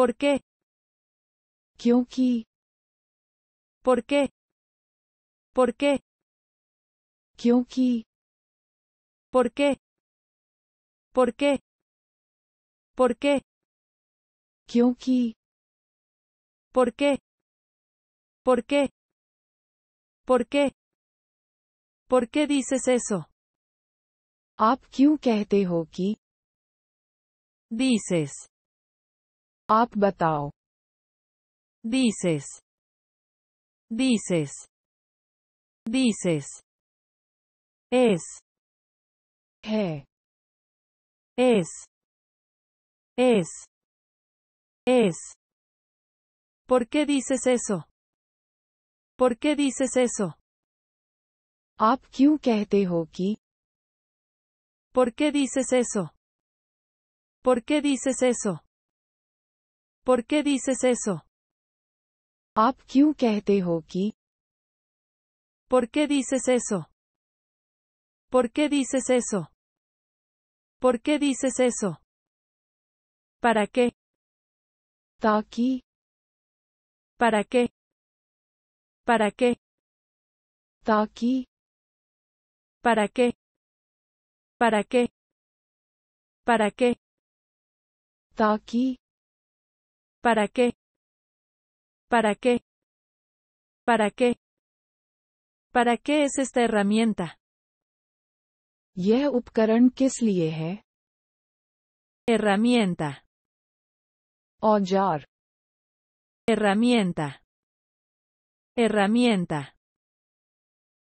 ¿Por qué? ¿Por qué? ¿Por qué? Kyonki. ¿Por qué? ¿Por qué? ¿Por qué? ¿Por qué? ¿Por qué? ¿Por qué? ¿Por qué dices eso? ¿Ap क्यों kehte ho ki? Dices dices dices dices es he, es es es ¿Por qué dices eso? ¿Por qué dices eso? ¿Por qué dices eso? ¿Por qué dices eso? ¿Por qué dices eso? ¿Por qué dices eso? ¿Por qué dices eso? ¿Por qué dices eso? ¿Para qué? taqui? ¿Para qué? ¿Para qué? ¿Para qué? ¿Para qué? ¿Para qué? ¿Para qué? ¿Para qué? ¿Para qué? ¿Para qué es esta herramienta? यह उपकरण किस Herramienta. Ojar. Herramienta. Herramienta.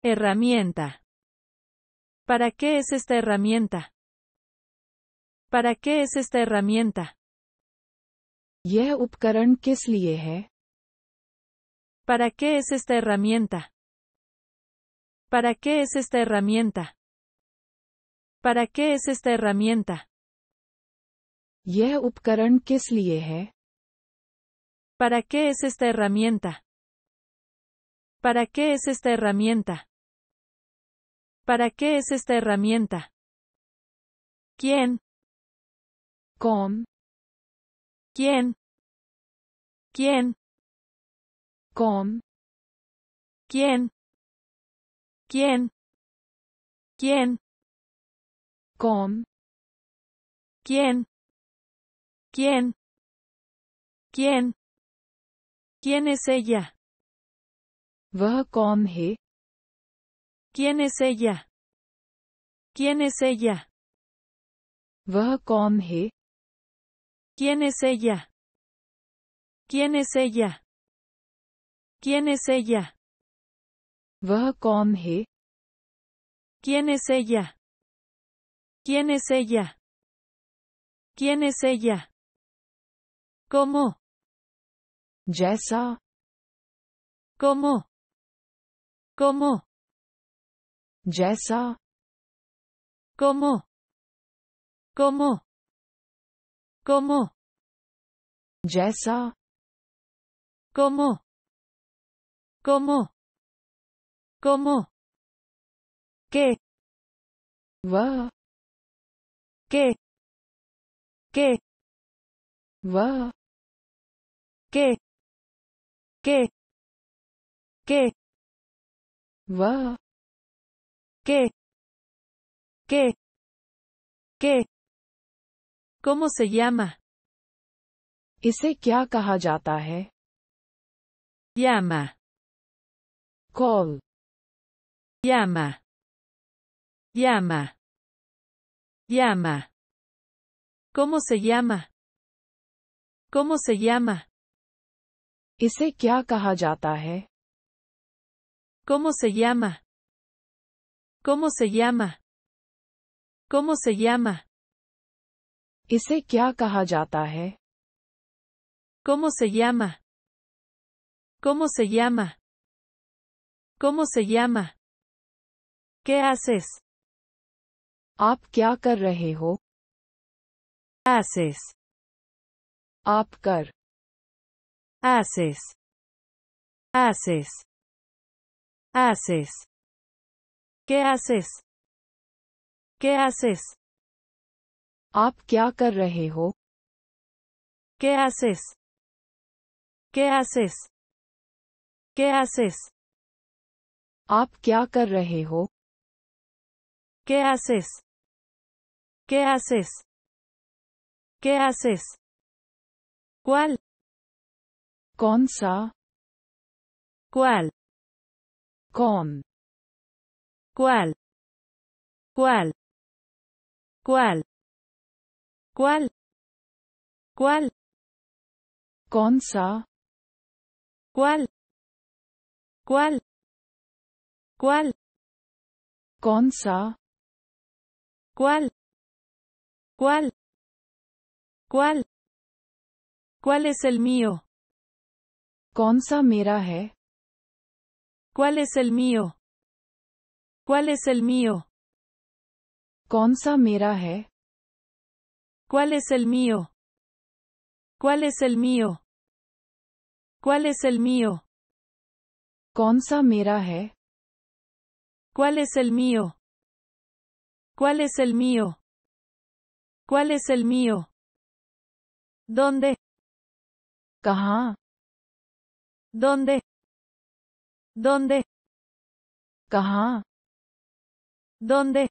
Herramienta. ¿Para qué es esta herramienta? ¿Para qué es esta herramienta? ¿Para qué es esta herramienta? ¿Para qué es esta herramienta? ¿Para qué es esta herramienta? ¿Para qué es esta herramienta? ¿Para qué es esta herramienta? ¿Para qué es esta herramienta? ¿Quién? ¿Con? ¿Quién? ¿Quién? Con. ¿Quién? ¿Quién? ¿Quién? Con. ¿Quién? ¿Quién? ¿Quién? ¿Quién es ella? Vah con he. ¿Quién es ella? ¿Quién es ella? Vah con he. ¿Quién es ella? ¿Quién es ella? ¿Quién es ella? ¿Quién es ella? ¿Quién es ella? ¿Quién es ella? ¿Cómo? jesa. ¿Cómo? ¿Cómo? jesa. ¿Cómo? ¿Cómo? como jesa. como como como que va Qué, qué, va Qué, qué, qué, va. Qué, qué, que ¿Cómo se llama? ¿Ese क्या कहा जाता है? Llama. Call. Llama. Llama. Llama. ¿Cómo se llama? ¿Cómo se llama? इसे क्या कहा जाता है? ¿Cómo se llama? ¿Cómo se llama? ¿Cómo se llama? Y क्या कहा जाता ¿Cómo se llama? ¿Cómo se llama? ¿Cómo se llama? ¿Qué haces? आप क्या कर Haces. आप Haces. Haces. Haces. ¿Qué haces? ¿Qué haces? आप क्या कर रहे हो के आसिस के आसिस के आसिस आप क्या कर रहे हो के आसिस के आसिस के आसिस क्वाल कौन सा क्वाल कौन क्वाल क्वाल क्वाल ¿Cuál? ¿Cuál? Consa. ¿Cuál? ¿Cuál? ¿Cuál? Consa. ¿Cuál? ¿Cuál? ¿Cuál? ¿Cuál es el mío? Consa mera hai. ¿Cuál es el mío? ¿Cuál es el mío? Consa mera hai. ¿Cuál es el mío? ¿Cuál es el mío? ¿Cuál es el mío? ¿Cuál es el ¿Cuál es el mío? ¿Cuál es el mío? ¿Cuál es el mío? ¿Dónde? Caja. ¿Dónde? ¿Dónde? Caja. ¿Dónde?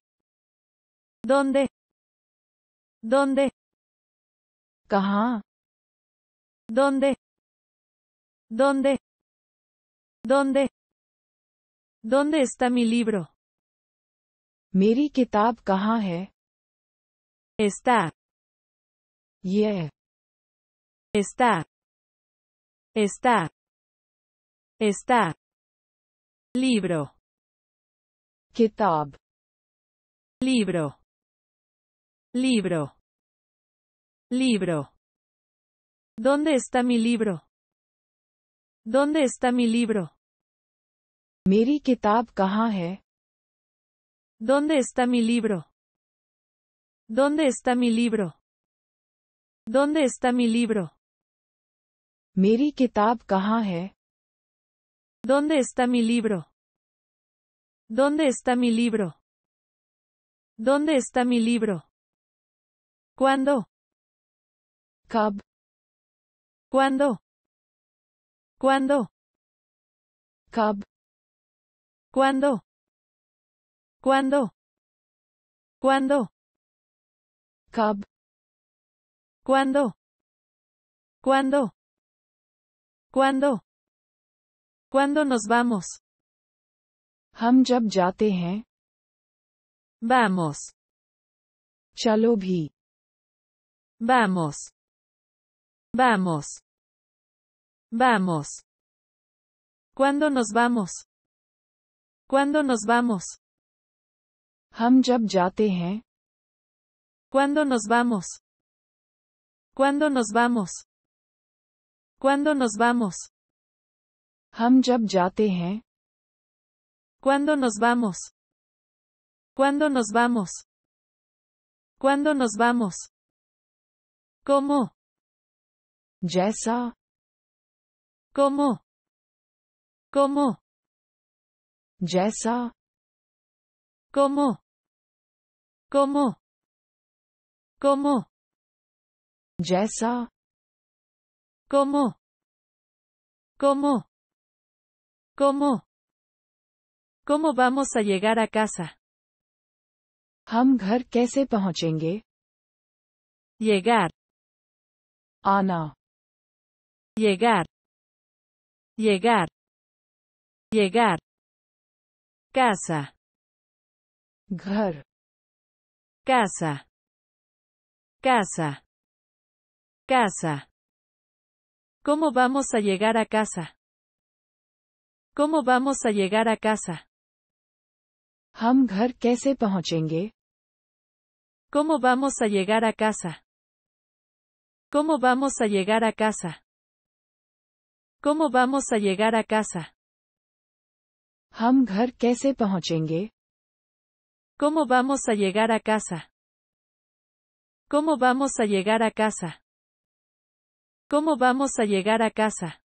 ¿Dónde? ¿Dónde? ¿Caja? ¿Dónde? ¿Dónde? ¿Dónde? ¿Dónde está mi libro? Meri kitab kaha Está. Yeah. Está. Está. Está. Libro. Kitab. Libro. Libro. Libro. ¿Dónde está mi libro? ¿Dónde está mi libro? Meri kitab ¿Dónde está mi libro? ¿Dónde está mi libro? ¿Dónde está mi libro? Meri kitab ¿Dónde está mi libro? ¿Dónde está mi libro? ¿Dónde está mi libro? ¿Cuándo? Cub. ¿Cuándo? ¿Cuándo? Cub. ¿Cuándo? ¿Cuándo? ¿Cuándo? Cub. ¿Cuándo? ¿Cuándo? ¿Cuándo? ¿Cuándo nos vamos? Hum jab जाते hain. Vamos. Chalo bhi. Vamos. Vamos. Vamos. ¿Cuándo nos vamos? ¿Cuándo nos vamos? ¿Cuándo nos vamos? ¿Cuándo nos vamos? ¿Cuándo nos vamos? ¿Cuándo nos vamos? ¿Cuándo nos vamos? ¿Cuándo nos vamos? ¿Cómo? Jessa. ¿Cómo? ¿Cómo? Jessa. ¿Cómo? ¿Cómo? ¿Cómo? Jessa. ¿Cómo? ¿Cómo? ¿Cómo? ¿Cómo vamos a llegar a casa? ¿Hum ghar kaise pahunchenge? Llegar. Ana. Llegar. Llegar. Llegar. Casa. Ghar. Casa. Casa. Casa. ¿Cómo vamos a llegar a casa? ¿Cómo vamos a llegar a casa? ¿Cómo vamos a llegar a casa? ¿Cómo vamos a llegar a casa? ¿Cómo vamos a llegar a casa? ¿Cómo vamos a llegar a casa? ¿Cómo vamos a llegar a casa? ¿Cómo vamos a llegar a casa?